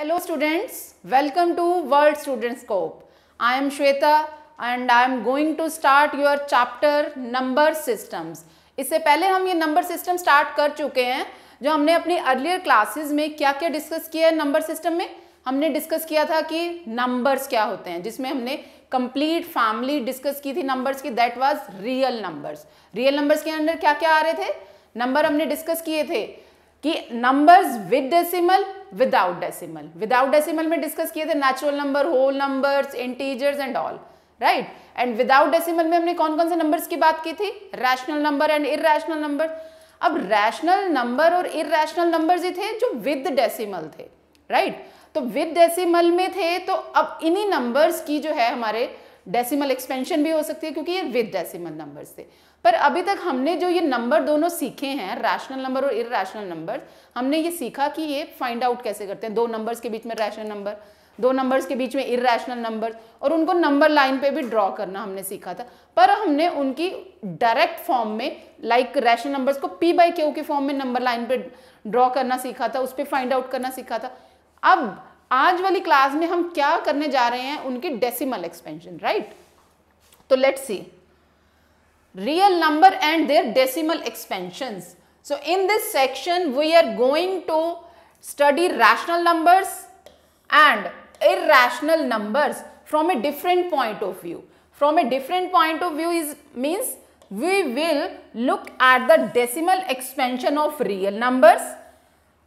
Hello students welcome to world student scope I am Shweta and I am going to start your chapter number systems इससे पहले हम ये number system start कर चुके हैं जो हमने अपनी अर्लियर क्लासेस में क्या क्या डिस्कस किया है नंबर सिस्टम में हमने डिस्कस किया था कि नंबर्स क्या होते हैं जिसमें हमने कंप्लीट फैमिली डिस्कस की थी नंबर्स की that was real numbers real numbers के अंदर क्या क्या आ रहे थे नंबर हमने डिस्कस किए थे कि numbers with decimal without decimal without decimal में डिस्कस किए थे natural number whole number integers and all right and without decimal में हमने कौन कौन से नंबर्स की बात की थी rational number and irrational number अब रैशनल नंबर और इेशनल नंबर ही थे जो विद डेसिमल थे राइट right? तो विद डेसिमल में थे तो अब इन्हीं नंबर्स की जो है हमारे डेसिमल एक्सपेंशन भी हो सकती है क्योंकि ये विद डेसिमल नंबर्स थे पर अभी तक हमने जो ये नंबर दोनों सीखे हैं रैशनल नंबर और इरेशनल नंबर हमने ये सीखा कि ये फाइंड आउट कैसे करते हैं दो नंबर्स के बीच में रैशनल नंबर दो नंबर्स के बीच में इरेशनल नंबर और उनको नंबर लाइन पे भी ड्रॉ करना हमने सीखा था पर हमने उनकी डायरेक्ट फॉर्म में लाइक रैशनल नंबर्स को पी बाई क्यू के फॉर्म में नंबर लाइन पे ड्रॉ करना सीखा था उस पर फाइंड आउट करना सीखा था अब आज वाली क्लास में हम क्या करने जा रहे हैं उनकी डेसिमल एक्सपेंशन राइट तो let see real number and their decimal expansions. So, in this section we are going to study rational numbers and irrational numbers from a different point of view. From a different point of view is means we will look at the decimal expansion of real numbers.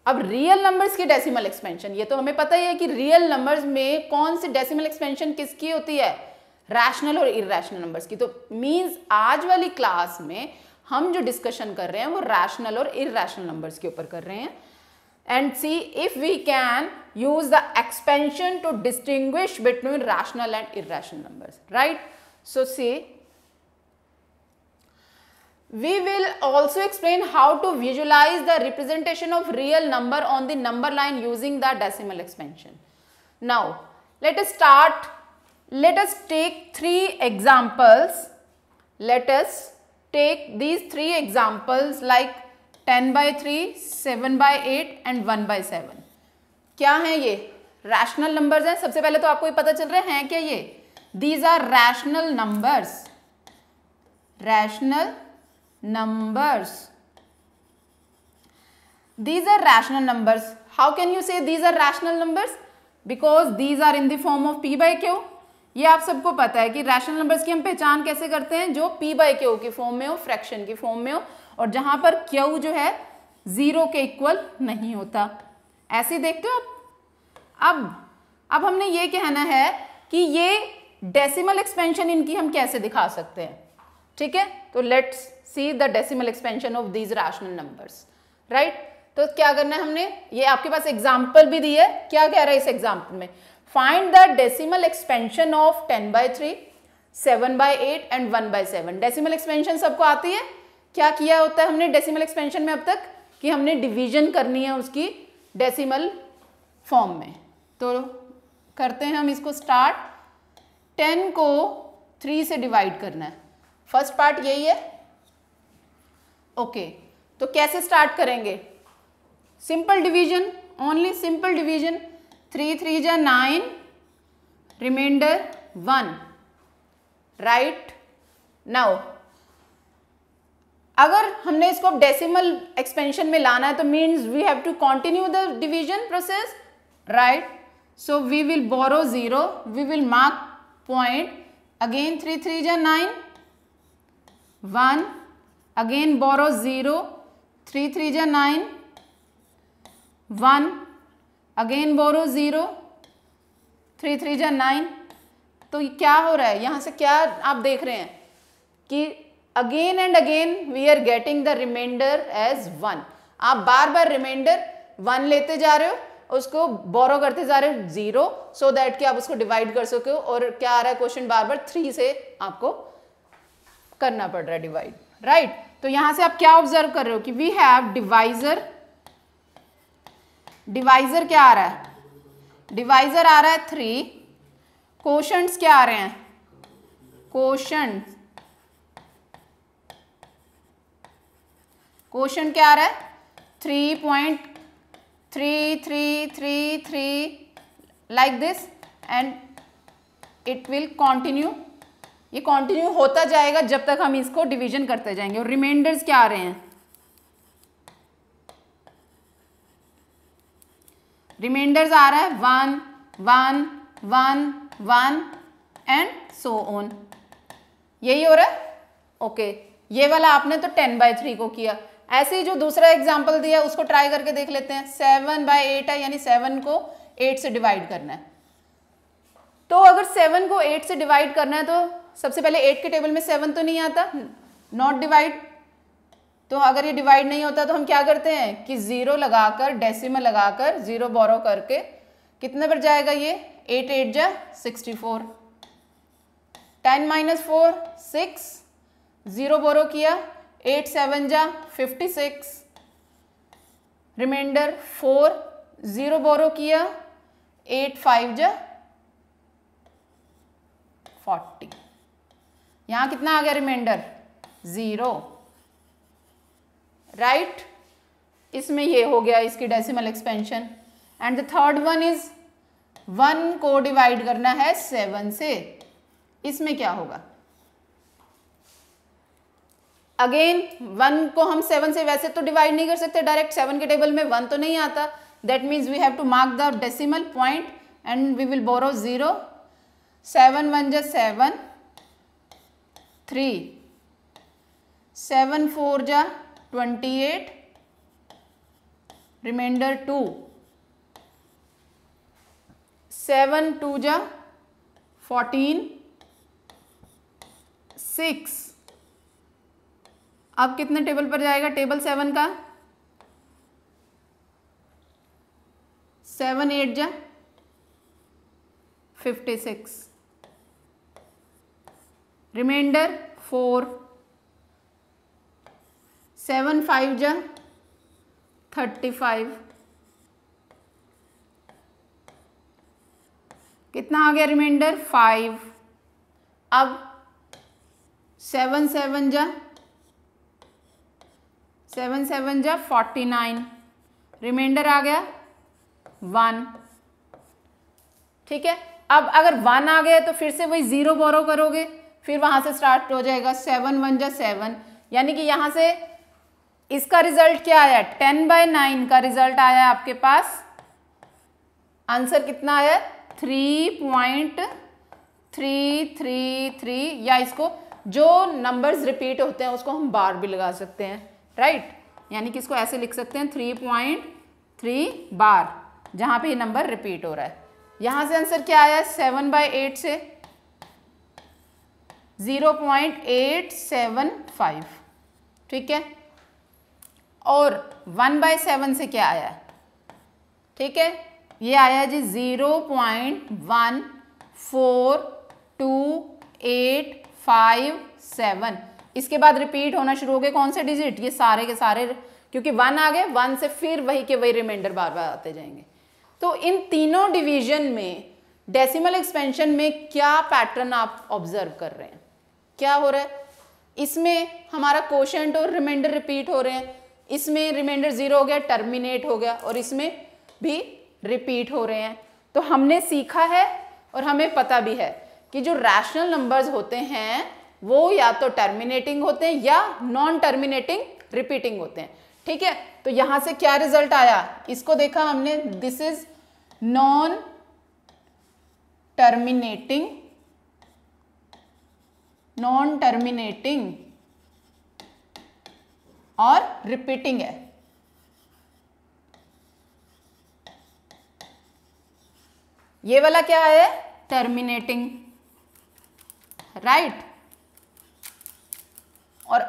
अब real numbers की decimal expansion ये तो हमें पता ही है कि real numbers में कौन से डेसिमल एक्सपेंशन किसकी होती है रैशनल और इरेशनल नंबर्स की तो मीन्स आज वाली क्लास में हम जो डिस्कशन कर रहे हैं वो रैशनल और इेशनल नंबर्स के ऊपर कर रहे हैं and see if we can use the expansion to distinguish between rational and irrational numbers right so see we will also explain how to visualize the representation of real number on the number line using the decimal expansion now let us start let us take three examples let us take these three examples like 10 by 3 7 by 8 and 1 by 7 kya हैं ye rational numbers हैं sabse pehle to aapko ye pata chal raha hai kya ye these are rational numbers rational numbers these are rational numbers how can you say these are rational numbers because these are in the form of p by q ये आप सबको पता है कि rational numbers की हम पहचान कैसे करते हैं जो पी बाई के की फॉर्म में हो फ्रैक्शन की फॉर्म में हो और जहां पर क्यू जो है ज़ीरो के इक्वल नहीं होता ऐसे देखते हो आप अब अब हमने ये कहना है कि ये डेसिमल एक्सपेंशन इनकी हम कैसे दिखा सकते हैं ठीक है तो let's see the decimal expansion of these rational numbers right तो क्या करना है हमने ये आपके पास एग्जाम्पल भी दी है क्या कह रहा है इस एग्जाम्पल में find the decimal expansion of 10 by three seven by eight and one by seven decimal expansion सबको आती है क्या किया होता है हमने डेसिमल एक्सपेंशन में अब तक कि हमने डिवीजन करनी है उसकी डेसिमल फॉर्म में तो करते हैं हम इसको स्टार्ट 10 को 3 से डिवाइड करना है फर्स्ट पार्ट यही है ओके okay. तो कैसे स्टार्ट करेंगे simple division only simple division three three जा nine remainder one right now अगर हमने इसको डेसिमल एक्सपेंशन में लाना है तो means we have to continue the division process right so we will borrow zero we will mark point again three three is nine one again borrow zero three three is nine one again borrow zero three three जा nine तो क्या हो रहा है यहाँ से क्या आप देख रहे हैं कि again and again we are getting the remainder as one आप बार बार रिमाइंडर वन लेते जा रहे हो उसको बोरो करते जा रहे हो जीरो सो दैट कि आप उसको डिवाइड कर सको और क्या आ रहा है क्वेश्चन बार बार थ्री से आपको करना पड़ रहा है डिवाइड राइट right? तो यहाँ से आप क्या ऑब्जर्व कर रहे हो कि वी हैव डिवाइजर डिवाइजर क्या आ रहा है डिवाइजर आ रहा है थ्री क्वेश्चन क्या आ रहे हैं क्वेश्चन क्वेश्चन क्या आ रहा है three point three three three three like this and it will continue ये कॉन्टिन्यू होता जाएगा जब तक हम इसको डिवीजन करते जाएंगे और रिमाइंडर्स क्या आ रहे हैं रिमाइंडर आ रहा है one one one one and so on यही हो रहा है ओके okay. ये वाला आपने तो टेन बाय थ्री को किया ऐसे ही जो दूसरा एग्जाम्पल दिया उसको ट्राई करके देख लेते हैं सेवन बाय एट है यानी सेवन को एट से डिवाइड करना है तो अगर सेवन को एट से डिवाइड करना है तो सबसे पहले एट के टेबल में सेवन तो नहीं आता नॉट डिवाइड तो अगर ये डिवाइड नहीं होता तो हम क्या करते हैं कि ज़ीरो लगाकर डेसिमल लगाकर ज़ीरो बोरो करके कितने पर जाएगा ये एट एट जा sixty four ten minus four six zero borrow किया एट सेवन जा fifty six remainder four zero borrow किया एट फाइव जा फोर्टी यहाँ कितना आ गया रिमाइंडर ज़ीरो राइट इसमें ये हो गया इसकी decimal expansion and the third one is one को डिवाइड करना है सेवन से इसमें क्या होगा अगेन वन को हम सेवन से वैसे तो डिवाइड नहीं कर सकते डायरेक्ट सेवन के टेबल में वन तो नहीं आता that means we have to mark the decimal point and we will borrow zero seven one जा सेवन थ्री सेवन फोर जा twenty eight remainder two seven two जा फोर्टीन सिक्स अब कितने टेबल पर जाएगा टेबल सेवन का seven eight जा fifty six remainder four seven five जा थर्टी फाइव कितना आ गया रिमाइंडर फाइव अब सेवन सेवन जा सेवन सेवन जा फोर्टी नाइन रिमाइंडर आ गया वन ठीक है अब अगर वन आ गया तो फिर से वही ज़ीरो बोरो करोगे फिर वहाँ से स्टार्ट हो जाएगा सेवन वन जा सेवन यानी कि यहाँ से इसका रिजल्ट क्या आया टेन बाय नाइन का रिजल्ट आया आपके पास आंसर कितना आया three point three three three या इसको जो नंबर्स रिपीट होते हैं उसको हम बार भी लगा सकते हैं राइट यानी कि इसको ऐसे लिख सकते हैं थ्री पॉइंट थ्री बार जहां पे ये नंबर रिपीट हो रहा है यहां से आंसर क्या आया सेवन बाई एट से zero point eight seven five ठीक है और वन बाय सेवन से क्या आया ठीक है ये आया जी zero point one four two eight five seven इसके बाद रिपीट होना शुरू हो गए कौन से डिजिट ये सारे के सारे क्योंकि वन आ गए वन से फिर वही के वही रिमाइंडर बार बार आते जाएंगे तो इन तीनों डिवीजन में डेसिमल एक्सपेंशन में क्या पैटर्न आप ऑब्जर्व कर रहे हैं क्या हो रहा है इसमें हमारा क्वेश्चन और रिमाइंडर रिपीट हो रहे हैं इसमें रिमाइंडर ज़ीरो हो गया टर्मिनेट हो गया और इसमें भी रिपीट हो रहे हैं तो हमने सीखा है और हमें पता भी है कि जो रैशनल नंबर्स होते हैं वो या तो टर्मिनेटिंग होते हैं या नॉन टर्मिनेटिंग रिपीटिंग होते हैं ठीक है तो यहां से क्या रिजल्ट आया इसको देखा हमने this is non terminating non terminating और रिपीटिंग है ये वाला क्या है टर्मिनेटिंग राइट और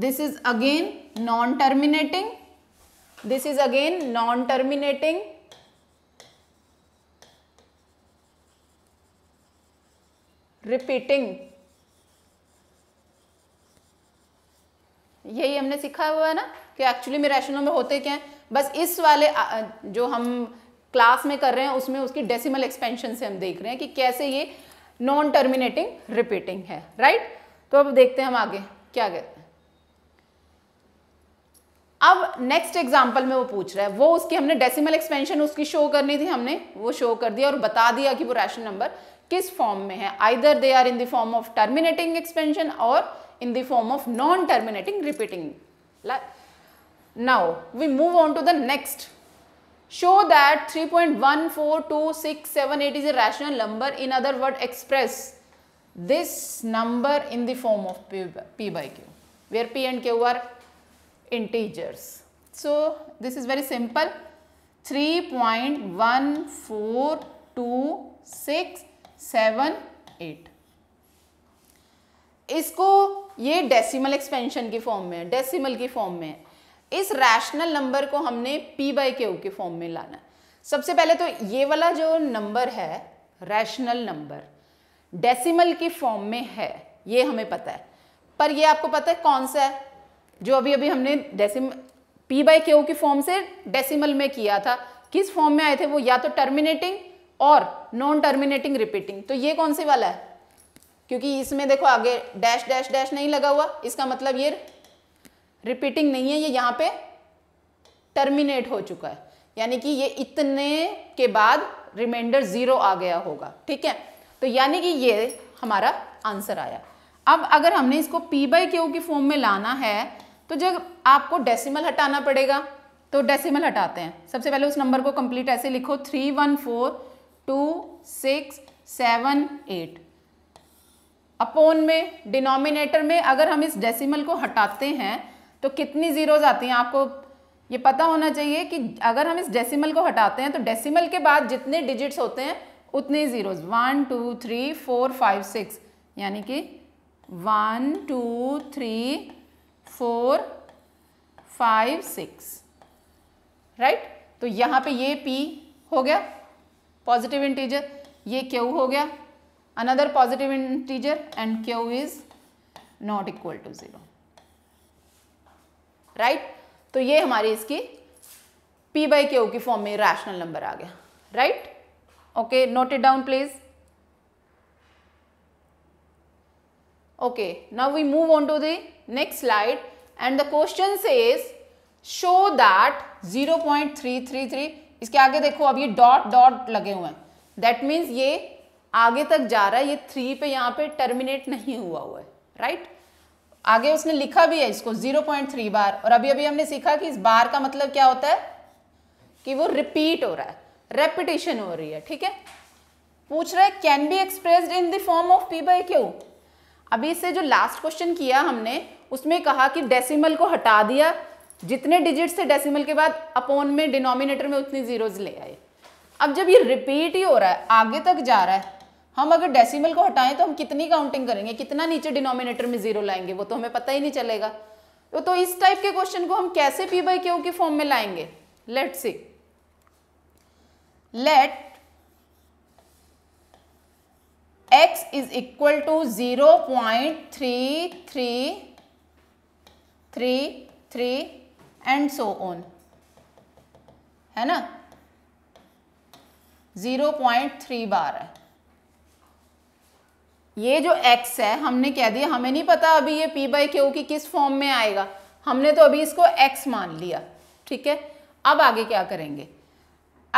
this is again non terminating this is again non terminating repeating यही हमने सीखा हुआ है ना कि एक्चुअली में रैशनल नंबर होते क्या हैं बस इस वाले जो हम क्लास में कर रहे हैं उसमें उसकी डेसिमल एक्सपेंशन से हम देख रहे हैं कि कैसे ये नॉन टर्मिनेटिंग रिपीटिंग है राइट तो अब देखते हैं हम आगे क्या कहते हैं अब नेक्स्ट एग्जाम्पल में वो पूछ रहा है वो उसकी हमने डेसिमल एक्सपेंशन उसकी शो करनी थी हमने वो शो कर दिया और बता दिया कि वो रैशनल नंबर किस फॉर्म में है either they are in the form of terminating expansion और in the form of non-terminating repeating. Now, we move on to the next. Show that 3.14267 is a rational number in other words, express this number in the form of P, P by Q where P and Q are integers. So, this is very simple 3.14267 8. इसको ये decimal expansion की form में है decimal की form में है इस rational number को हमने पी बाई के के फॉर्म में लाना है सबसे पहले तो ये वाला जो नंबर है रैशनल नंबर डेसिमल की फॉर्म में है ये हमें पता है पर ये आपको पता है कौन सा है जो अभी अभी हमने डेसिम पी बाई के की फॉर्म से डेसिमल में किया था किस फॉर्म में आए थे वो या तो टर्मिनेटिंग और नॉन टर्मिनेटिंग रिपीटिंग तो ये कौन से वाला है क्योंकि इसमें देखो आगे डैश डैश डैश नहीं लगा हुआ इसका मतलब ये रिपीटिंग नहीं है ये यहाँ पे टर्मिनेट हो चुका है यानी कि ये इतने के बाद रिमाइंडर ज़ीरो आ गया होगा ठीक है तो यानी कि ये हमारा आंसर आया अब अगर हमने इसको पी बाई क्यू की फॉर्म में लाना है तो जब आपको डेसिमल हटाना पड़ेगा तो डेसिमल हटाते हैं सबसे पहले उस नंबर को कंप्लीट ऐसे लिखो three one four two six seven eight upon में डिनोमिनेटर में अगर हम इस डेसिमल को हटाते हैं तो कितनी ज़ीरोज़ आती हैं आपको ये पता होना चाहिए कि अगर हम इस डेसिमल को हटाते हैं तो डेसिमल के बाद जितने डिजिट्स होते हैं उतने zeros one two three four five six यानी कि one two three four five six right तो यहाँ पे ये पी हो गया पॉजिटिव इंटीजर ये क्यू हो गया another positive integer and q is not equal to 0 right right? तो ये हमारी इसकी p बाई क्यू की फॉर्म में रैशनल नंबर आ गया right okay note it down please okay now we move on to the next slide and the question says show that 0.333 इसके आगे देखो अब ये डॉट डॉट लगे हुए हैं दैट मीन्स ये आगे तक जा रहा है ये थ्री पे यहाँ पे टर्मिनेट नहीं हुआ हुआ है राइट आगे उसने लिखा भी है इसको जीरो पॉइंट थ्री बार और अभी अभी हमने सीखा कि इस बार का मतलब क्या होता है कि वो रिपीट हो रहा है रेपिटेशन हो रही है ठीक है पूछ रहा है can be expressed in the form of p by q अभी इससे जो लास्ट क्वेश्चन किया हमने उसमें कहा कि डेसिमल को हटा दिया जितने डिजिट से डेसिमल के बाद अपोन में डिनोमिनेटर में उतनी जीरोज ले आए अब जब ये रिपीट ही हो रहा है आगे तक जा रहा है हम अगर डेसिमल को हटाएं तो हम कितनी काउंटिंग करेंगे कितना नीचे डिनोमिनेटर में जीरो लाएंगे वो तो हमें पता ही नहीं चलेगा तो, तो इस टाइप के क्वेश्चन को हम कैसे पी बाई क्यू के फॉर्म में लाएंगे let see let x three three three three and so on है ना जीरो पॉइंट थ्री बार है ये जो x है हमने कह दिया हमें नहीं पता अभी ये p बाई क्यू की किस फॉर्म में आएगा हमने तो अभी इसको x मान लिया ठीक है अब आगे क्या करेंगे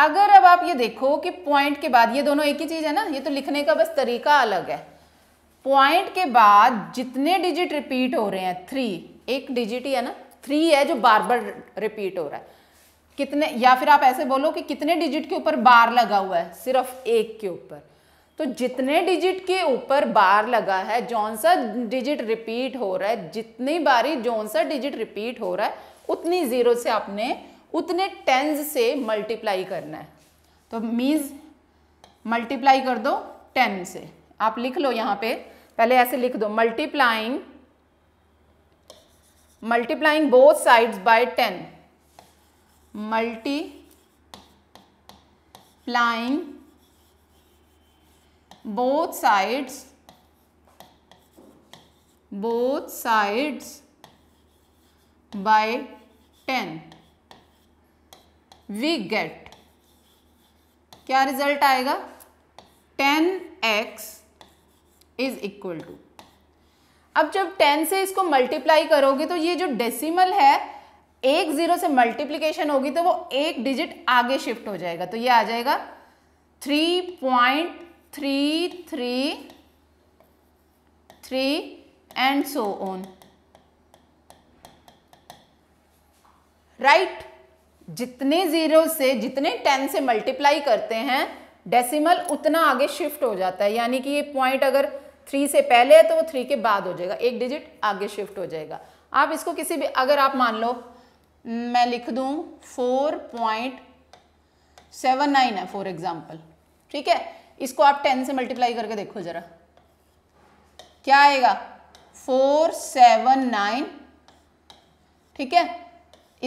अगर अब आप ये देखो कि पॉइंट के बाद ये दोनों एक ही चीज़ है ना ये तो लिखने का बस तरीका अलग है पॉइंट के बाद जितने डिजिट रिपीट हो रहे हैं थ्री एक डिजिट ही है ना थ्री है जो बार बार रिपीट हो रहा है कितने या फिर आप ऐसे बोलो कि कितने डिजिट के ऊपर बार लगा हुआ है सिर्फ एक के ऊपर तो जितने डिजिट के ऊपर बार लगा है जौन सा डिजिट रिपीट हो रहा है जितनी बारी जौन सा डिजिट रिपीट हो रहा है उतनी ज़ीरो से आपने उतने टेंस से मल्टीप्लाई करना है तो मीन्स मल्टीप्लाई कर दो टेन से आप लिख लो यहाँ पे पहले ऐसे लिख दो multiplying multiplying both sides by ten multiplying both sides both sides by 10 we get क्या रिजल्ट आएगा 10x इज इक्वल टू अब जब 10 से इसको मल्टीप्लाई करोगे तो ये जो डेसिमल है एक जीरो से मल्टीप्लीकेशन होगी तो वो एक डिजिट आगे शिफ्ट हो जाएगा तो ये आ जाएगा three point three three three and so on right जितने जीरो से जितने टेन से मल्टीप्लाई करते हैं डेसिमल उतना आगे शिफ्ट हो जाता है यानी कि ये पॉइंट अगर थ्री से पहले है तो वो थ्री के बाद हो जाएगा एक डिजिट आगे शिफ्ट हो जाएगा आप इसको किसी भी अगर आप मान लो मैं लिख दूं फोर पॉइंट सेवन नाइन है फॉर एग्जाम्पल ठीक है इसको आप टेन से मल्टीप्लाई करके देखो ज़रा क्या आएगा फोर सेवन नाइन ठीक है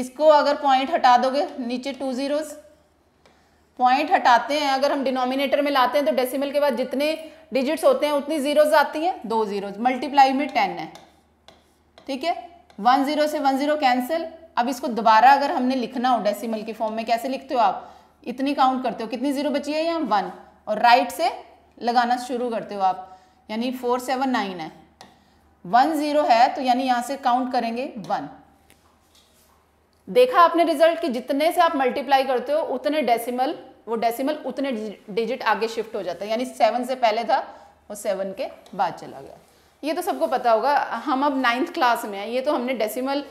इसको अगर पॉइंट हटा दोगे नीचे टू ज़ीरोज़ पॉइंट हटाते हैं अगर हम डिनोमिनेटर में लाते हैं तो डेसिमल के बाद जितने डिजिट्स होते हैं उतनी जीरोज आती हैं दो जीरोज मल्टीप्लाई में टेन है ठीक है वन जीरो से वन जीरो कैंसिल अब इसको दोबारा अगर हमने लिखना हो डेसिमल के फॉर्म में कैसे लिखते हो आप इतनी काउंट करते हो कितनी जीरो बची है यहाँ वन और राइट से लगाना शुरू करते हो आप यानी फोर सेवन नाइन है वन ज़ीरो है तो यानी यहाँ से काउंट करेंगे वन देखा आपने रिजल्ट कि जितने से आप मल्टीप्लाई करते हो उतने डेसिमल वो डेसिमल उतने डिजिट आगे शिफ्ट हो जाता है यानी सेवन से पहले था वो सेवन के बाद चला गया ये तो सबको पता होगा हम अब नाइन्थ क्लास में हैं ये तो हमने डेसिमल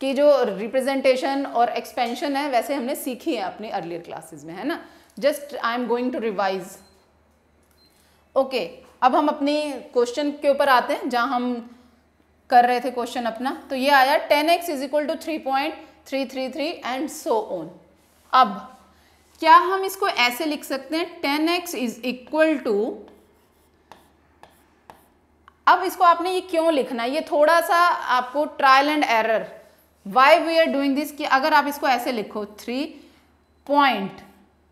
की जो रिप्रेजेंटेशन और एक्सपेंशन है वैसे हमने सीखी है अपनी अर्लियर क्लासेस में है ना just I am going to revise okay अब हम अपने क्वेश्चन के ऊपर आते हैं जहां हम कर रहे थे क्वेश्चन अपना तो ये आया ten x is equal to three point three three three and so on अब क्या हम इसको ऐसे लिख सकते हैं ten x is equal to अब इसको आपने ये क्यों लिखना है ये थोड़ा सा आपको trial and error why we are doing this कि अगर आप इसको ऐसे लिखो three point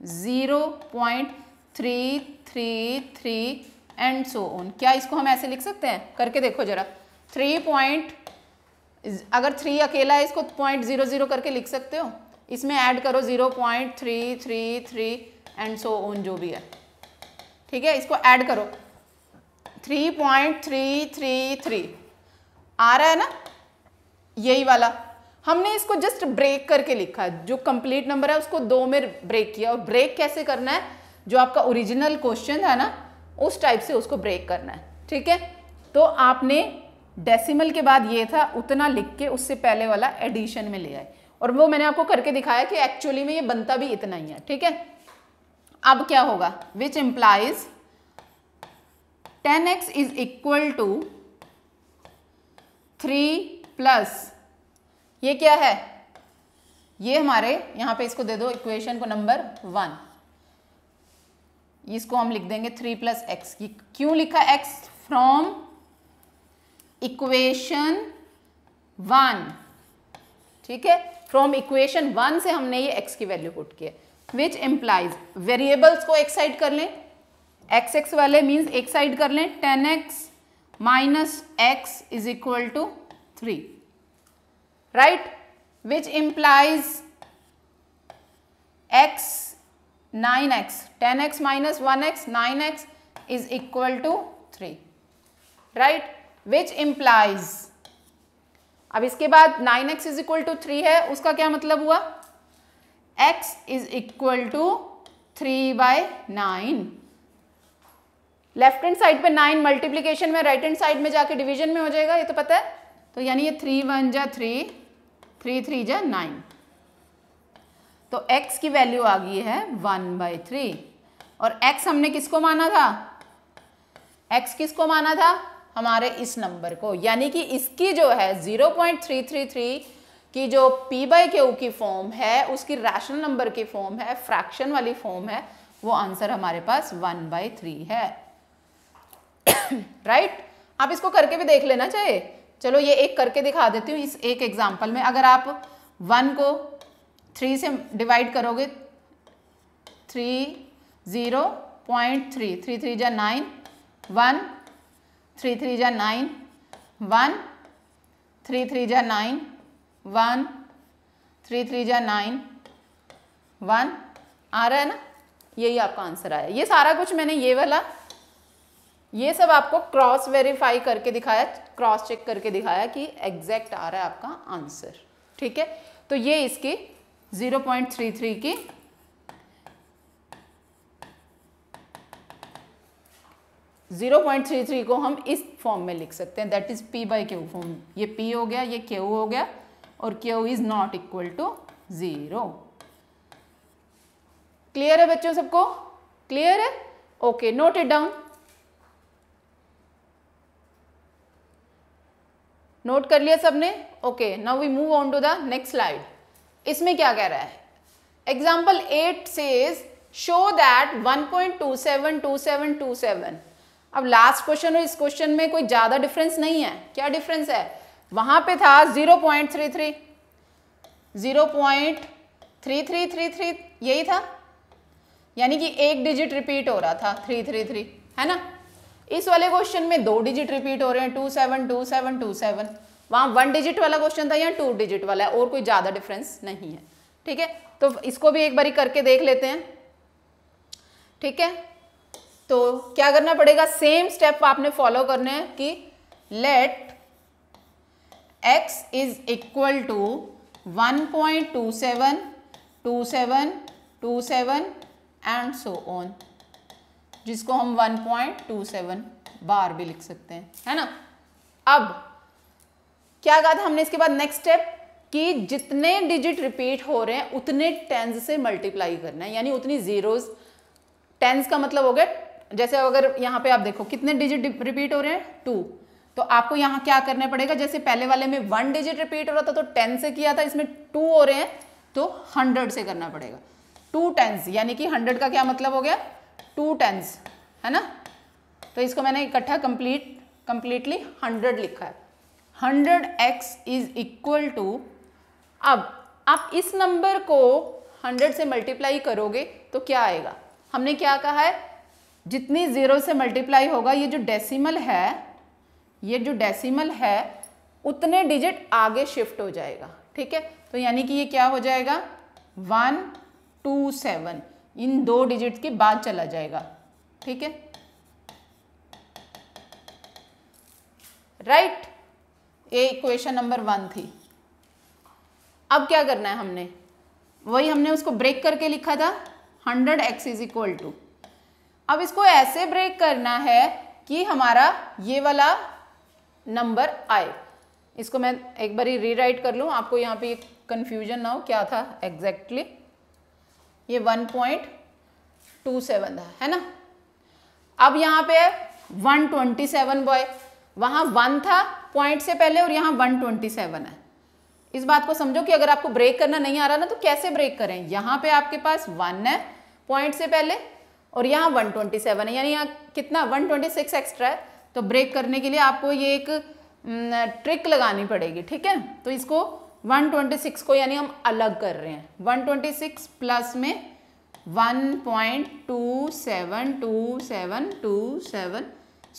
zero point three three three and so on क्या इसको हम ऐसे लिख सकते हैं करके देखो ज़रा थ्री पॉइंट अगर थ्री अकेला है इसको पॉइंट ज़ीरो ज़ीरो करके लिख सकते हो इसमें ऐड करो zero point three three three and so on जो भी है ठीक है इसको ऐड करो three point three three three आ रहा है ना यही वाला हमने इसको जस्ट ब्रेक करके लिखा जो कंप्लीट नंबर है उसको दो में ब्रेक किया और ब्रेक कैसे करना है जो आपका ओरिजिनल क्वेश्चन है ना उस टाइप से उसको ब्रेक करना है ठीक है तो आपने डेसिमल के बाद ये था उतना लिख के उससे पहले वाला एडिशन में ले आए और वो मैंने आपको करके दिखाया कि एक्चुअली में ये बनता भी इतना ही है ठीक है अब क्या होगा which implies ten x is equal to three plus ये क्या है ये हमारे यहां पे इसको दे दो इक्वेशन को नंबर वन इसको हम लिख देंगे थ्री प्लस एक्स क्यों लिखा एक्स फ्रॉम इक्वेशन वन ठीक है फ्रॉम इक्वेशन वन से हमने ये एक्स की वैल्यू पुट की है विच एम्प्लाइज वेरिएबल्स को एक साइड कर लें एक्स एक्स वाले मीन्स एक साइड कर लें ten x minus x is equal to three right which implies x 9x 10x minus 1x 9x is equal to 3 right which implies अब इसके बाद 9x x is equal to three है उसका क्या मतलब हुआ x is equal to three by nine left hand side पे nine multiplication में राइट हैंड साइड में जाके डिवीजन में हो जाएगा ये तो पता है तो यानी ये थ्री वन जा थ्री थ्री थ्री जा नाइन तो x की वैल्यू आ गई है वन बाई थ्री और x हमने किसको माना था x किसको माना था हमारे इस नंबर को यानी कि इसकी जो है zero point three three three की जो p बाई के की फॉर्म है उसकी रैशनल नंबर की फॉर्म है फ्रैक्शन वाली फॉर्म है वो आंसर हमारे पास वन बाई थ्री है राइट right? आप इसको करके भी देख लेना चाहिए चलो ये एक करके दिखा देती हूँ इस एक एग्जाम्पल में अगर आप वन को थ्री से डिवाइड करोगे three zero point three three three जा नाइन वन थ्री थ्री जा नाइन वन थ्री थ्री जा नाइन वन थ्री थ्री जा नाइन वन आ रहा है ना यही आपका आंसर आया ये सारा कुछ मैंने ये वाला ये सब आपको क्रॉस वेरीफाई करके दिखाया क्रॉस चेक करके दिखाया कि एग्जैक्ट आ रहा है आपका आंसर ठीक है तो ये इसकी 0.33 की जीरो पॉइंट थ्री थ्री को हम इस फॉर्म में लिख सकते हैं that is p by Q form ये पी हो गया ये क्यू हो गया और q is not equal to zero clear है बच्चों सबको क्लियर है okay note it down note कर लिया सबने okay now we move on to the next slide इसमें क्या कह रहा है example eight says show that 1.272727 अब लास्ट क्वेश्चन और इस क्वेश्चन में कोई ज़्यादा डिफरेंस नहीं है क्या डिफरेंस है वहां पे था 0.33 0.3333 यही था यानी कि एक डिजिट रिपीट हो रहा था 333 है ना इस वाले क्वेश्चन में दो डिजिट रिपीट हो रहे हैं two seven two seven two seven वहाँ वन डिजिट वाला क्वेश्चन था या टू डिजिट वाला है और कोई ज़्यादा डिफरेंस नहीं है ठीक है तो इसको भी एक बारी करके देख लेते हैं ठीक है तो क्या करना पड़ेगा सेम स्टेप आपने फॉलो करने है कि let x is equal to one point two seven two seven two seven and so on जिसको हम 1.27 बार भी लिख सकते हैं है ना अब क्या कहा था हमने इसके बाद नेक्स्ट स्टेप कि जितने डिजिट रिपीट हो रहे हैं उतने टेंस से मल्टीप्लाई करना है यानी उतनी जीरोस टेंस का मतलब हो गया जैसे अगर यहां पे आप देखो कितने डिजिट रिपीट हो रहे हैं टू तो आपको यहां क्या करना पड़ेगा जैसे पहले वाले में वन डिजिट रिपीट हो रहा था तो टेन से किया था इसमें टू हो रहे हैं तो हंड्रेड से करना पड़ेगा टू टेंस यानी कि हंड्रेड का क्या मतलब हो गया टू टेंस है ना तो इसको मैंने इकट्ठा कंप्लीट कंप्लीटली हंड्रेड लिखा है hundred x is equal to अब आप इस नंबर को हंड्रेड से मल्टीप्लाई करोगे तो क्या आएगा हमने क्या कहा है जितनी ज़ीरो से मल्टीप्लाई होगा ये जो डेसिमल है ये जो डेसिमल है उतने डिजिट आगे शिफ्ट हो जाएगा ठीक है तो यानी कि ये क्या हो जाएगा वन टू सेवन इन दो डिजिट के बाद चला जाएगा ठीक है राइट ये इक्वेशन नंबर वन थी अब क्या करना है हमने वही हमने उसको ब्रेक करके लिखा था hundred x is equal to अब इसको ऐसे ब्रेक करना है कि हमारा ये वाला नंबर आए इसको मैं एक बार रीराइट कर लूँ आपको यहाँ पे कंफ्यूजन ना हो क्या था एग्जैक्टली exactly. ये वन पॉइंट टू सेवन था है ना अब यहाँ पे वन ट्वेंटी सेवन बॉय वहाँ वन था पॉइंट से पहले और यहाँ वन ट्वेंटी सेवन है इस बात को समझो कि अगर आपको ब्रेक करना नहीं आ रहा ना तो कैसे ब्रेक करें यहाँ पे आपके पास वन है पॉइंट से पहले और यहाँ वन ट्वेंटी सेवन है यानी यहाँ कितना वन ट्वेंटी सिक्स एक्स्ट्रा है तो ब्रेक करने के लिए आपको ये एक ट्रिक हम्म, लगानी पड़ेगी ठीक है तो इसको 126 को यानी हम अलग कर रहे हैं 126 प्लस में 1.272727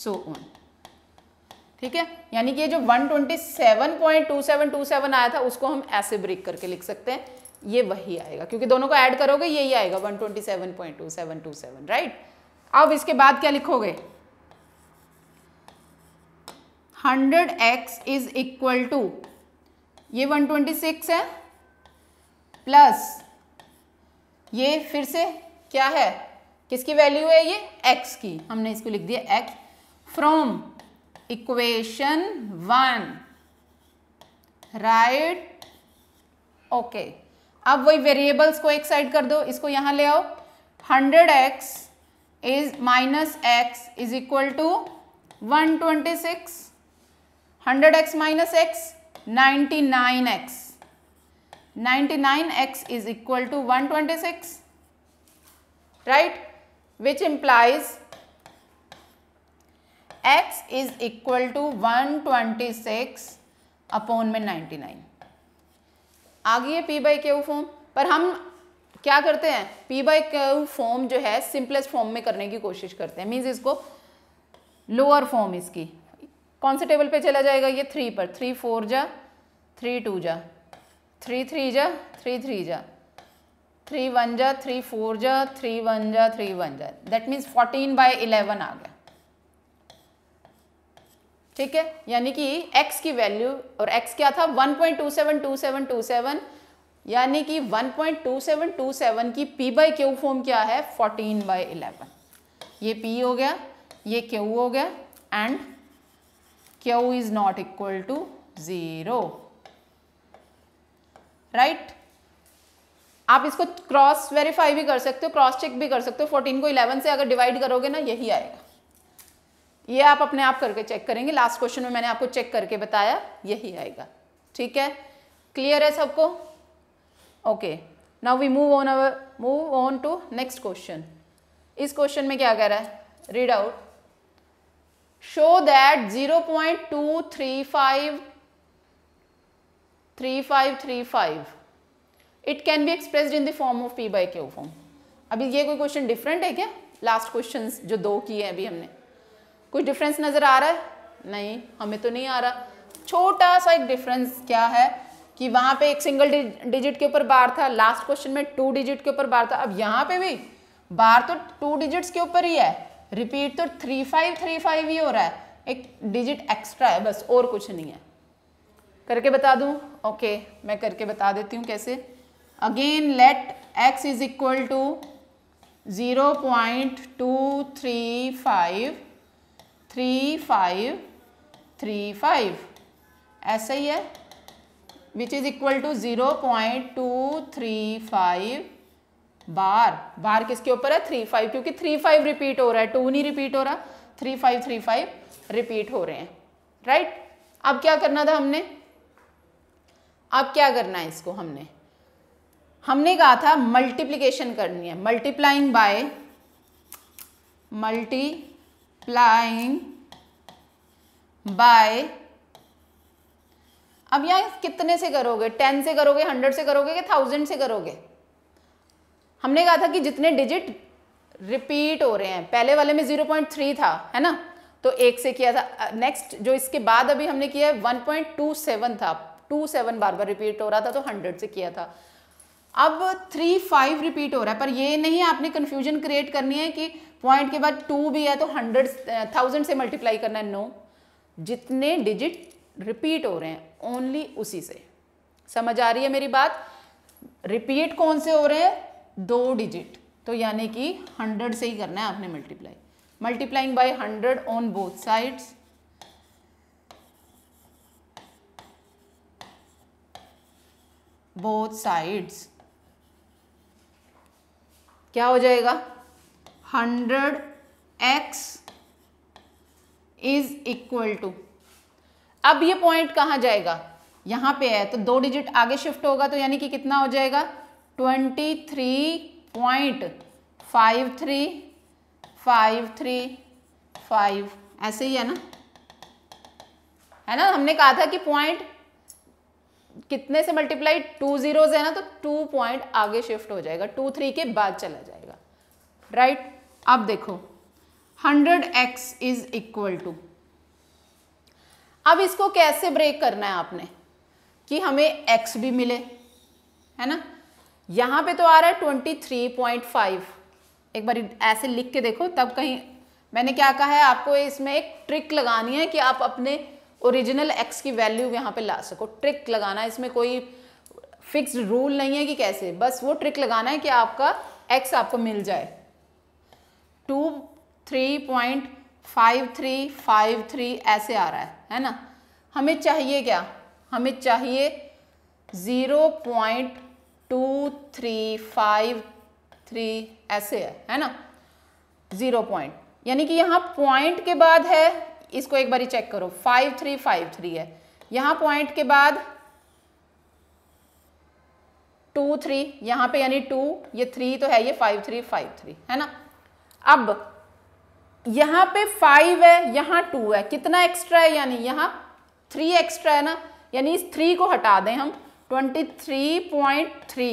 सो ऑन ठीक है यानी कि ये जो 127.2727 आया था उसको हम ऐसे ब्रेक करके लिख सकते हैं ये वही आएगा क्योंकि दोनों को ऐड करोगे यही आएगा 127.2727 राइट अब इसके बाद क्या लिखोगे 100x इज इक्वल टू ये 126 है प्लस ये फिर से क्या है किसकी वैल्यू है ये x की हमने इसको लिख दिया x from equation one right okay अब वही वेरिएबल्स को एक साइड कर दो इसको यहां ले आओ hundred x is minus x is equal to one twenty six hundred x minus x ninety nine x equal nine x is equal to one twenty six right which implies x is equal to 126 upon में 99 आ गई है P by Q form पर हम क्या करते हैं P by q form जो है सिंपलेस्ट फॉर्म में करने की कोशिश करते हैं मीन्स इसको लोअर फॉर्म इसकी कौन से टेबल पे चला जाएगा ये थ्री पर थ्री फोर जा थ्री टू जा थ्री थ्री जा थ्री थ्री जा थ्री वन जा थ्री फोर जा थ्री वन जा थ्री वन जा that means fourteen by eleven आ गया ठीक है यानी कि x की वैल्यू और x क्या था 1.272727 यानी कि 1.2727 की p बाई क्यू फॉर्म क्या है 14 बाई इलेवन ये p हो गया ये q हो गया and q is not equal to 0 right right? आप इसको क्रॉस वेरीफाई भी कर सकते हो क्रॉस चेक भी कर सकते हो 14 को 11 से अगर डिवाइड करोगे ना यही आएगा ये आप अपने आप करके चेक करेंगे लास्ट क्वेश्चन में मैंने आपको चेक करके बताया यही आएगा ठीक है क्लियर है सबको okay now we move on our move on to next question इस क्वेश्चन में क्या कह रहा है read out three five 0.235 3535 it can be express in the form of p by Q form अभी ये कोई क्वेश्चन डिफरेंट है क्या लास्ट क्वेश्चन जो दो किए हैं अभी हमने कुछ डिफरेंस नज़र आ रहा है नहीं हमें तो नहीं आ रहा छोटा सा एक डिफरेंस क्या है कि वहाँ पे एक सिंगल डिजिट के ऊपर बार था लास्ट क्वेश्चन में टू डिजिट के ऊपर बार था अब यहाँ पे भी बार तो टू डिजिट्स के ऊपर ही है रिपीट तो थ्री फाइव थ्री फाइव ही हो रहा है एक डिजिट एक्स्ट्रा है बस और कुछ नहीं है करके बता दूं ओके मैं करके बता देती हूँ कैसे again let x is equal to zero point two three five three five three five ऐसा ही है which is equal to zero point two three five bar bar किसके ऊपर है थ्री फाइव क्योंकि थ्री फाइव रिपीट हो रहा है टू नहीं रिपीट हो रहा three five three five repeat हो रहे हैं राइट अब क्या करना था हमने अब क्या करना है इसको हमने हमने कहा था मल्टीप्लीकेशन करनी है मल्टीप्लाइंग बाय मल्टीप्लाइंग बाय अब यहाँ कितने से करोगे टेन से करोगे हंड्रेड से करोगे कि थाउजेंड से करोगे हमने कहा था कि जितने डिजिट रिपीट हो रहे हैं पहले वाले में 0.3 था है ना तो एक से किया था नेक्स्ट जो इसके बाद अभी हमने किया है 1.27 था 27 बार बार रिपीट हो रहा था तो 100 से किया था अब 35 रिपीट हो रहा है पर ये नहीं आपने कन्फ्यूजन क्रिएट करनी है कि पॉइंट के बाद टू भी है तो हंड्रेड थाउजेंड से मल्टीप्लाई करना है नो जितने डिजिट रिपीट हो रहे हैं ओनली उसी से समझ आ रही है मेरी बात रिपीट कौन से हो रहे हैं दो डिजिट तो यानी कि हंड्रेड से ही करना है आपने multiply multiplying by hundred on both sides both sides क्या हो जाएगा hundred x is equal to अब ये पॉइंट कहाँ जाएगा यहाँ पे है तो दो डिजिट आगे शिफ्ट होगा तो यानी कि कितना हो जाएगा twenty three point five three five three five ऐसे ही है ना है ना हमने कहा था कि पॉइंट कितने से मल्टीप्लाई टू जीरो है ना तो टू पॉइंट आगे शिफ्ट हो जाएगा टू थ्री के बाद चला जाएगा राइट right? अब देखो hundred x is equal to अब इसको कैसे ब्रेक करना है आपने कि हमें एक्स भी मिले है ना यहाँ पे तो आ रहा है ट्वेंटी थ्री पॉइंट फाइव एक बार ऐसे लिख के देखो तब कहीं मैंने क्या कहा है आपको इसमें एक ट्रिक लगानी है कि आप अपने ओरिजिनल एक्स की वैल्यू यहाँ पे ला सको ट्रिक लगाना है इसमें कोई फिक्स्ड रूल नहीं है कि कैसे बस वो ट्रिक लगाना है कि आपका एक्स आपको मिल जाए two three point five three five three ऐसे आ रहा है है ना हमें चाहिए क्या हमें चाहिए zero point two three five three ऐसे है है ना ज़ीरो पॉइंट यानी कि यहाँ पॉइंट के बाद है इसको एक बारी चेक करो फाइव थ्री फाइव थ्री है यहाँ पॉइंट के बाद टू थ्री यहाँ पे यानी टू ये थ्री तो है ये फाइव थ्री फाइव थ्री है ना अब यहाँ पे फाइव है यहाँ टू है कितना एक्स्ट्रा है यानी यहाँ थ्री एक्स्ट्रा है ना यानी इस थ्री को हटा दें हम 23.3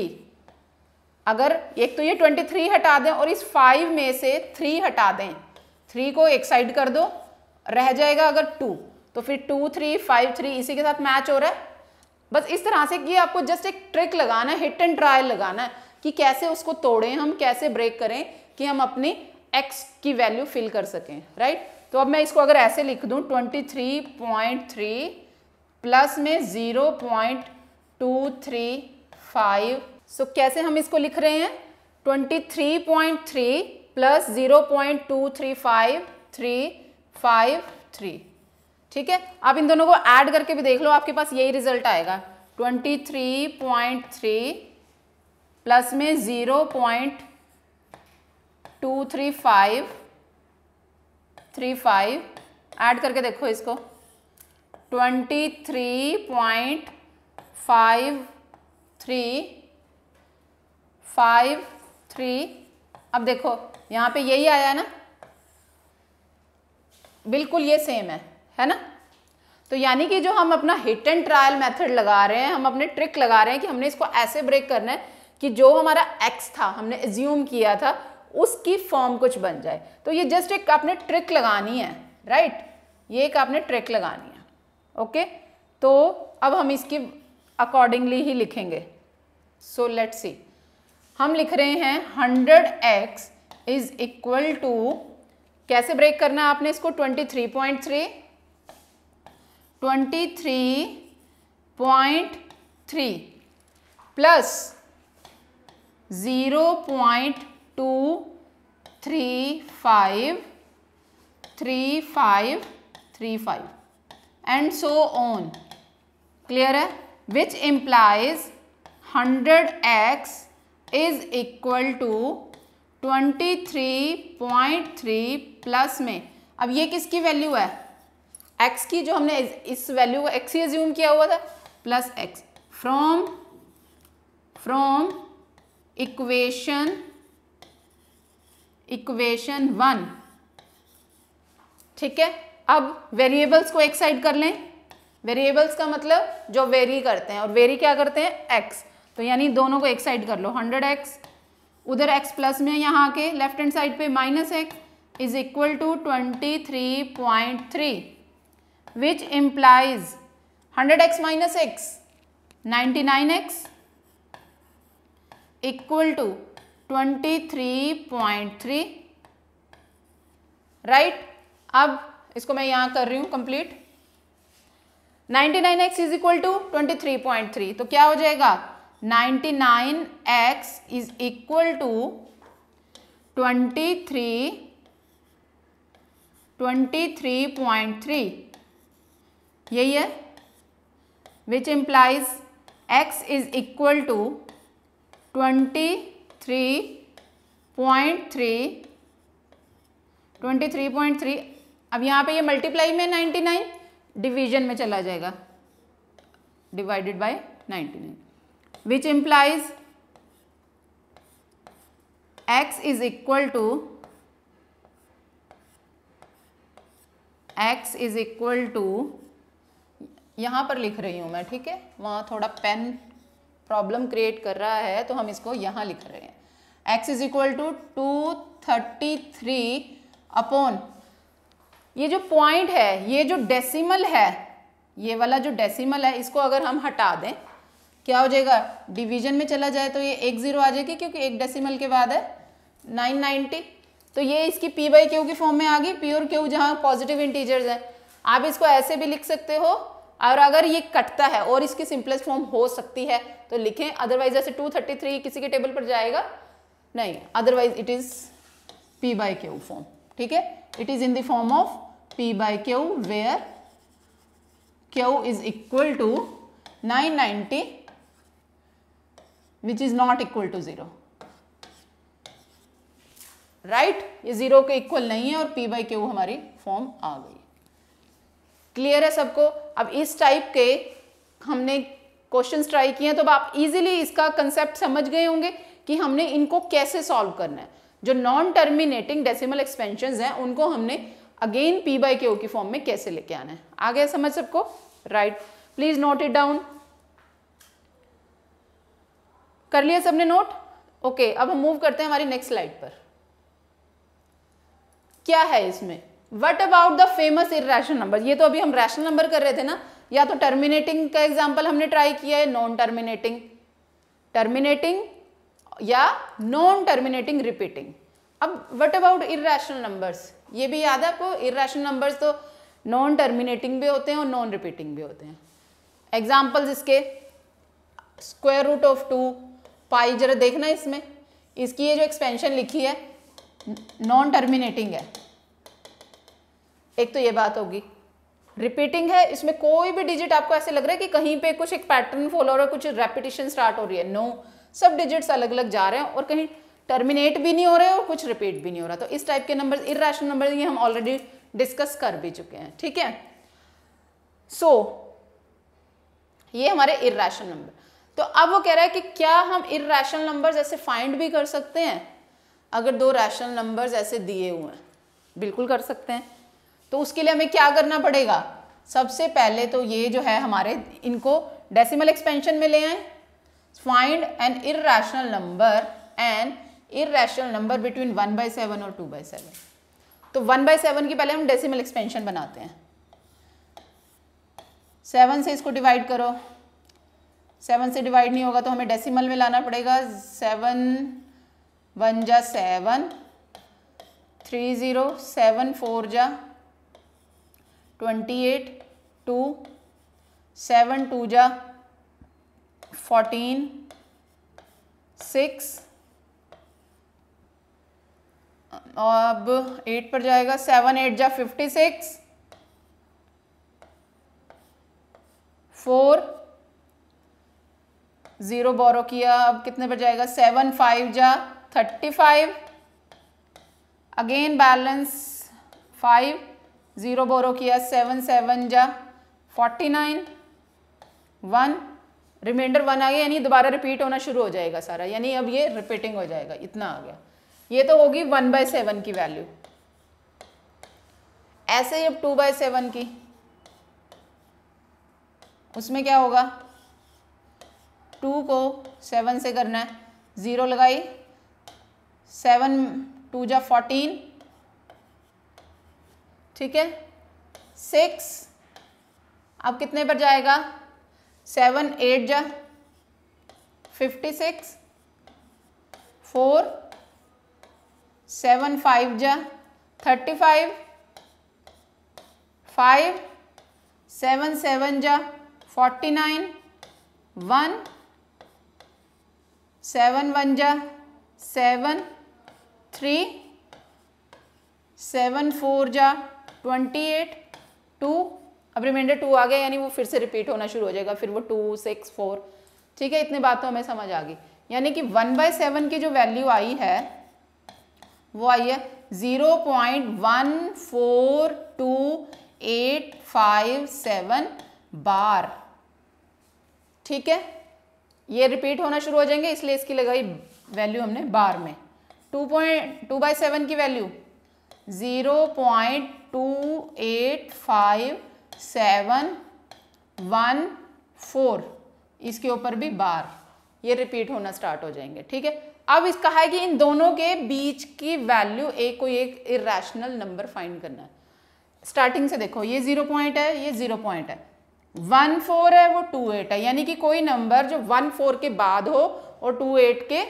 अगर एक तो ये 23 हटा दें और इस 5 में से 3 हटा दें 3 को एक साइड कर दो रह जाएगा अगर 2 तो फिर 2 3 5 3 इसी के साथ मैच हो रहा है बस इस तरह से ये आपको जस्ट एक ट्रिक लगाना है हिट एंड ट्रायल लगाना है कि कैसे उसको तोड़ें हम कैसे ब्रेक करें कि हम अपनी एक्स की वैल्यू फिल कर सकें राइट तो अब मैं इसको अगर ऐसे लिख दूँ 23.3 प्लस में टू थ्री फाइव सो कैसे हम इसको लिख रहे हैं twenty three point three plus zero point two three five three five three ठीक है आप इन दोनों को ऐड करके भी देख लो आपके पास यही रिजल्ट आएगा twenty three point three plus में zero point two three five three five add करके देखो इसको twenty three point five three five three अब देखो यहाँ पे यही आया ना बिल्कुल ये सेम है है ना तो यानी कि जो हम अपना हिट एंड ट्रायल मेथड लगा रहे हैं हम अपने ट्रिक लगा रहे हैं कि हमने इसको ऐसे ब्रेक करना है कि जो हमारा एक्स था हमने एज्यूम किया था उसकी फॉर्म कुछ बन जाए तो ये जस्ट एक आपने ट्रिक लगानी है राइट ये एक आपने ट्रिक लगानी है ओके तो अब हम इसकी अकॉर्डिंगली ही लिखेंगे सो लेट सी हम लिख रहे हैं hundred x is equal to कैसे ब्रेक करना है आपने इसको twenty three point three twenty three point three plus zero point two three five three five three five and so on clear है which implies 100x is equal to 23.3 plus में अब ये किसकी वैल्यू है x की जो हमने इस वैल्यू को x ही एज्यूम किया हुआ था plus x from from equation equation one ठीक है अब वेरिएबल्स को एक साइड कर लें वेरिएबल्स का मतलब जो वेरी करते हैं और वेरी क्या करते हैं एक्स तो यानी दोनों को एक साइड कर लो हंड्रेड एक्स उधर एक्स प्लस में यहाँ के लेफ्ट हैंड साइड पे minus x is equal to twenty three point three which implies hundred x minus x ninety nine x equal to twenty three point three right अब इसको मैं यहाँ कर रही हूँ complete ninety nine x is equal to twenty three point three तो क्या हो जाएगा ninety nine x is equal to twenty three twenty three point three यही है which implies x is equal to twenty three point three twenty three point three अब यहाँ पे ये मल्टीप्लाई में नाइन्टी नाइन डिवीजन में चला जाएगा divided by 99 which implies x is equal to x is equal to यहां पर लिख रही हूं मैं ठीक है वहां थोड़ा पेन प्रॉब्लम क्रिएट कर रहा है तो हम इसको यहां लिख रहे हैं x is equal to two thirty three upon ये जो पॉइंट है ये जो डेसिमल है ये वाला जो डेसिमल है इसको अगर हम हटा दें क्या हो जाएगा डिवीजन में चला जाए तो ये एक ज़ीरो आ जाएगी क्योंकि एक डेसिमल के बाद है नाइन नाइन्टी तो ये इसकी पी बाई क्यू की फॉर्म में आ गई पी और क्यू जहाँ पॉजिटिव इंटीजर्स हैं आप इसको ऐसे भी लिख सकते हो और अगर ये कटता है और इसकी सिंपलेस्ट फॉर्म हो सकती है तो लिखें अदरवाइज ऐसे टू थर्टी थ्री किसी के टेबल पर जाएगा नहीं otherwise it is P by Q form ठीक है it is in the form of P by Q where Q is equal to 990 which is not equal to 0. Right right? ये zero के equal नहीं है और पी बाई क्यू हमारी form आ गई क्लियर है सबको अब इस टाइप के हमने क्वेश्चन ट्राई किए हैं तो अब आप इजीली इसका कंसेप्ट समझ गए होंगे कि हमने इनको कैसे सॉल्व करना है जो नॉन टर्मिनेटिंग डेसिमल एक्सपेंशन हैं उनको हमने अगेन पी बाई के ओ की फॉर्म में कैसे लेके आना है आ गया समझ सबको right please note it down कर लिया सबने नोट ओके okay, अब हम मूव करते हैं हमारी नेक्स्ट स्लाइड पर क्या है इसमें what about the famous irrational number ये तो अभी हम रैशनल नंबर कर रहे थे ना या तो टर्मिनेटिंग का एग्जाम्पल हमने ट्राई किया है नॉन टर्मिनेटिंग टर्मिनेटिंग या नॉन टर्मिनेटिंग रिपीटिंग अब वट अबाउट इेशनल नंबर्स ये भी याद है आपको इेशनल नंबर्स तो नॉन टर्मिनेटिंग भी होते हैं और नॉन रिपीटिंग भी होते हैं एग्जाम्पल्स इसके square root of two pi जरा देखना इसमें इसकी ये जो एक्सपेंशन लिखी है नॉन टर्मिनेटिंग है एक तो ये बात होगी रिपीटिंग है इसमें कोई भी डिजिट आपको ऐसे लग रहा है कि कहीं पे कुछ एक पैटर्न फॉलो हो रहा है कुछ रेपिटेशन स्टार्ट हो रही है नो no, सब डिजिट्स अलग अलग जा रहे हैं और कहीं टर्मिनेट भी नहीं हो रहे और कुछ रिपीट भी नहीं हो रहा तो इस टाइप के नंबर इरेशनल नंबर ये हम ऑलरेडी डिस्कस कर भी चुके हैं ठीक है सो so, ये हमारे इरेशनल नंबर तो अब वो कह रहा है कि क्या हम इेशनल नंबर्स ऐसे फाइंड भी कर सकते हैं अगर दो रैशनल नंबर्स ऐसे दिए हुए हैं बिल्कुल कर सकते हैं तो उसके लिए हमें क्या करना पड़ेगा सबसे पहले तो ये जो है हमारे इनको डेसिमल एक्सपेंशन में ले आए find an irrational number and irrational number between one by seven और टू बाई सेवन तो वन बाई सेवन की पहले हम डेसिमल एक्सपेंशन बनाते हैं सेवन से इसको डिवाइड करो सेवन से डिवाइड नहीं होगा तो हमें डेसिमल में लाना पड़ेगा सेवन वन जा seven three zero seven four जा twenty eight two seven two जा फोर्टीन सिक्स अब एट पर जाएगा सेवन एट जा fifty six four zero borrow किया अब कितने पर जाएगा सेवन फाइव जा thirty five again balance five zero borrow किया सेवन सेवन जा forty nine one remainder one आ गया यानी दोबारा रिपीट होना शुरू हो जाएगा सारा यानी अब ये रिपीटिंग हो जाएगा इतना आ गया ये तो होगी वन बाय सेवन की वैल्यू ऐसे ही अब टू बाय सेवन की उसमें क्या होगा टू को सेवन से करना है ज़ीरो लगाई सेवन टू जा फोर्टीन ठीक है सिक्स अब कितने पर जाएगा सेवन एट जा fifty six four seven five जा thirty five five seven seven जा forty nine one seven one जा सेवन थ्री सेवन फोर जा ट्वेंटी एट टू अब रिमाइंडर टू आ गया यानी वो फिर से रिपीट होना शुरू हो जाएगा फिर वो टू सिक्स फोर ठीक है इतने बात तो हमें समझ आ गई यानी कि वन बाय सेवन की जो वैल्यू आई है वो आइए zero point one four two eight five seven bar ठीक है ये रिपीट होना शुरू हो जाएंगे इसलिए इसकी लगाई वैल्यू हमने बार में two point two by seven की value zero point two eight five seven one four इसके ऊपर भी बार ये रिपीट होना स्टार्ट हो जाएंगे ठीक है अब इसका है कि इन दोनों के बीच की वैल्यू एक कोई एक इेशनल नंबर फाइंड करना है स्टार्टिंग से देखो ये जीरो पॉइंट है ये जीरो पॉइंट है वन फोर है वो टू एट है यानी कि कोई नंबर जो वन फोर के बाद हो और टू एट के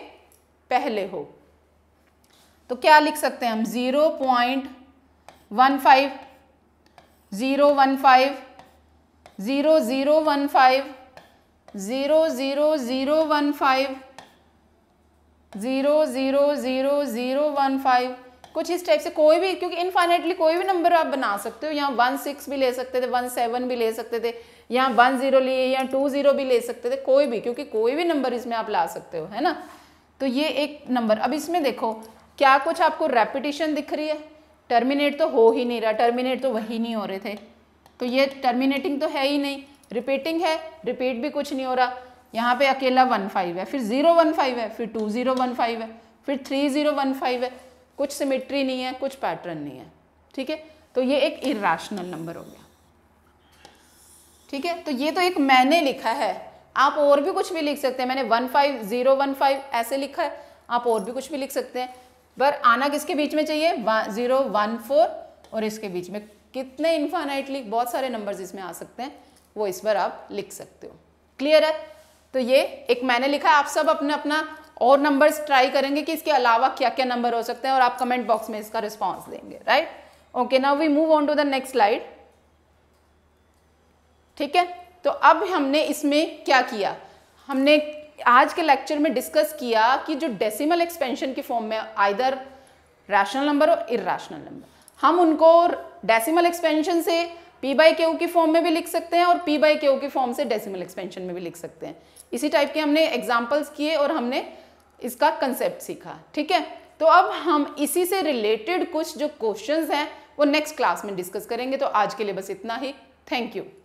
पहले हो तो क्या लिख सकते हैं हम zero point one five zero one five zero zero one five zero zero zero one five zero zero zero zero one five कुछ इस टाइप से कोई भी क्योंकि इनफाइनेटली कोई भी नंबर आप बना सकते हो यहाँ वन सिक्स भी ले सकते थे वन सेवन भी ले सकते थे यहाँ वन ज़ीरो लिए या टू ज़ीरो भी ले सकते थे कोई भी क्योंकि कोई भी नंबर इसमें आप ला सकते हो है ना तो ये एक नंबर अब इसमें देखो क्या कुछ आपको रेपिटेशन दिख रही है टर्मिनेट तो हो ही नहीं रहा टर्मिनेट तो वही नहीं हो रहे थे तो ये टर्मिनेटिंग तो है ही नहीं रिपीटिंग है रिपीट भी कुछ नहीं हो रहा यहाँ पे अकेला वन फाइव है फिर ज़ीरो वन फाइव है फिर टू ज़ीरो वन फाइव है फिर थ्री ज़ीरो वन फाइव है कुछ सिमेट्री नहीं है कुछ पैटर्न नहीं है ठीक है तो ये एक इराशनल नंबर हो गया ठीक है तो ये तो एक मैंने लिखा है आप और भी कुछ भी लिख सकते हैं मैंने one five zero one five ऐसे लिखा है आप और भी कुछ भी लिख सकते हैं पर आना किसके बीच में चाहिए ज़ीरो वन फोर और इसके बीच में कितने इन्फानाइटली बहुत सारे नंबर्स इसमें आ सकते हैं वो इस पर आप लिख सकते हो क्लियर है तो ये एक मैंने लिखा है आप सब अपने अपना और नंबर्स ट्राई करेंगे कि इसके अलावा क्या क्या नंबर हो सकते हैं और आप कमेंट बॉक्स में इसका रिस्पॉन्स देंगे right okay now we move on to the next slide ठीक है तो अब हमने इसमें क्या किया हमने आज के लेक्चर में डिस्कस किया कि जो डेसिमल एक्सपेंशन की फॉर्म में आइदर रैशनल नंबर और इरेशनल नंबर हम उनको डेसिमल एक्सपेंशन से पी बाई के की फॉर्म में भी लिख सकते हैं और पी बाई के की फॉर्म से डेसिमल एक्सपेंशन में भी लिख सकते हैं इसी टाइप के हमने एग्जाम्पल्स किए और हमने इसका कंसेप्ट सीखा ठीक है तो अब हम इसी से रिलेटेड कुछ जो क्वेश्चंस हैं वो नेक्स्ट क्लास में डिस्कस करेंगे तो आज के लिए बस इतना ही थैंक यू